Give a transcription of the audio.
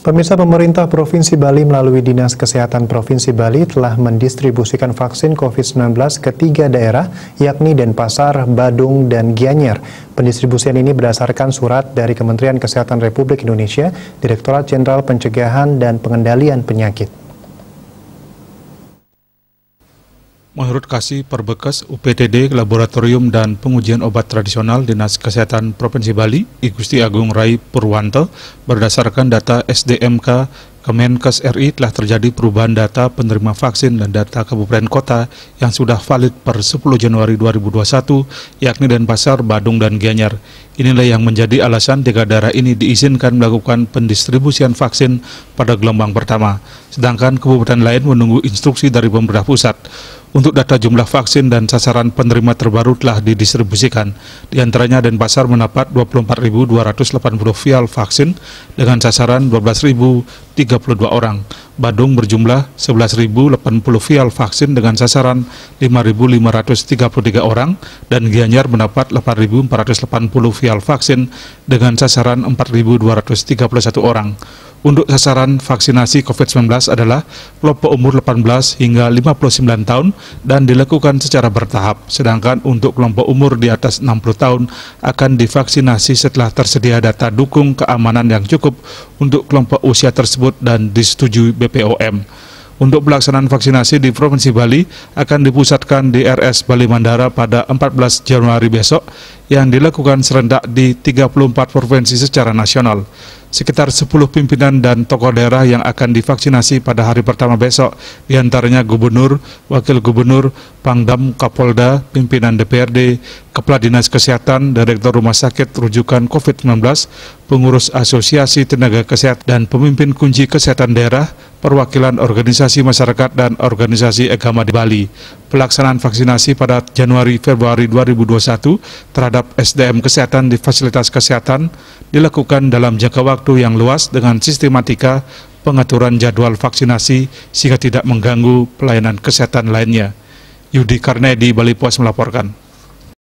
Pemirsa pemerintah Provinsi Bali melalui Dinas Kesehatan Provinsi Bali telah mendistribusikan vaksin COVID-19 ke tiga daerah, yakni Denpasar, Badung, dan Gianyar. Pendistribusian ini berdasarkan surat dari Kementerian Kesehatan Republik Indonesia, Direktorat Jenderal Pencegahan dan Pengendalian Penyakit. Menurut Kasih Perbekes UPTD Laboratorium dan Pengujian Obat Tradisional Dinas Kesehatan Provinsi Bali, I Gusti Agung Rai Purwanto, berdasarkan data SDMK Kemenkes RI telah terjadi perubahan data penerima vaksin dan data kabupaten kota yang sudah valid per 10 Januari 2021, yakni Denpasar, Badung, dan Gianyar. Inilah yang menjadi alasan tiga daerah ini diizinkan melakukan pendistribusian vaksin pada gelombang pertama, sedangkan kabupaten lain menunggu instruksi dari pemerintah pusat. Untuk data jumlah vaksin dan sasaran penerima terbaru telah didistribusikan. Di antaranya Denpasar mendapat 24.280 vial vaksin dengan sasaran 12.032 orang. Badung berjumlah 11.080 vial vaksin dengan sasaran 5.533 orang dan Gianyar mendapat 8.480 vial vaksin dengan sasaran 4.231 orang untuk sasaran vaksinasi COVID-19 adalah kelompok umur 18 hingga 59 tahun dan dilakukan secara bertahap. Sedangkan untuk kelompok umur di atas 60 tahun akan divaksinasi setelah tersedia data dukung keamanan yang cukup untuk kelompok usia tersebut dan disetujui BPOM. Untuk pelaksanaan vaksinasi di Provinsi Bali akan dipusatkan di RS Bali Mandara pada 14 Januari besok yang dilakukan serendak di 34 provinsi secara nasional. Sekitar 10 pimpinan dan tokoh daerah yang akan divaksinasi pada hari pertama besok, diantaranya Gubernur, Wakil Gubernur, Pangdam, Kapolda, pimpinan DPRD, Kepala Dinas Kesehatan, Direktur Rumah Sakit Rujukan COVID-19, pengurus Asosiasi Tenaga Kesehatan, dan pemimpin kunci kesehatan daerah, perwakilan organisasi masyarakat dan organisasi agama di Bali. Pelaksanaan vaksinasi pada Januari-Februari 2021 terhadap SDM kesehatan di fasilitas kesehatan dilakukan dalam jangka waktu yang luas dengan sistematika pengaturan jadwal vaksinasi sehingga tidak mengganggu pelayanan kesehatan lainnya. Yudi Karnedi, Bali Pos melaporkan.